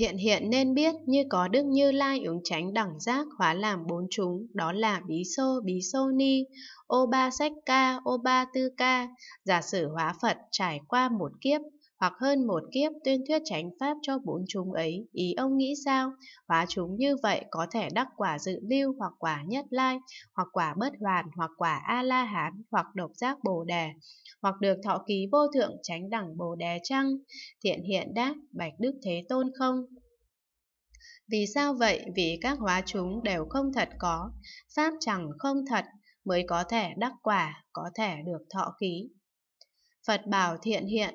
thiện hiện nên biết như có đức như lai ứng tránh đẳng giác hóa làm bốn chúng đó là bí sô bí sô ni ô ba sách ca ô ba tư ca giả sử hóa phật trải qua một kiếp hoặc hơn một kiếp tuyên thuyết chánh pháp cho bốn chúng ấy, ý ông nghĩ sao? Hóa chúng như vậy có thể đắc quả dự lưu hoặc quả nhất lai, hoặc quả bất hoàn, hoặc quả A-la-hán, hoặc độc giác bồ đề, hoặc được thọ ký vô thượng tránh đẳng bồ đề chăng? Thiện hiện đáp, bạch đức thế tôn không? Vì sao vậy? Vì các hóa chúng đều không thật có, pháp chẳng không thật mới có thể đắc quả, có thể được thọ ký Phật bảo thiện hiện,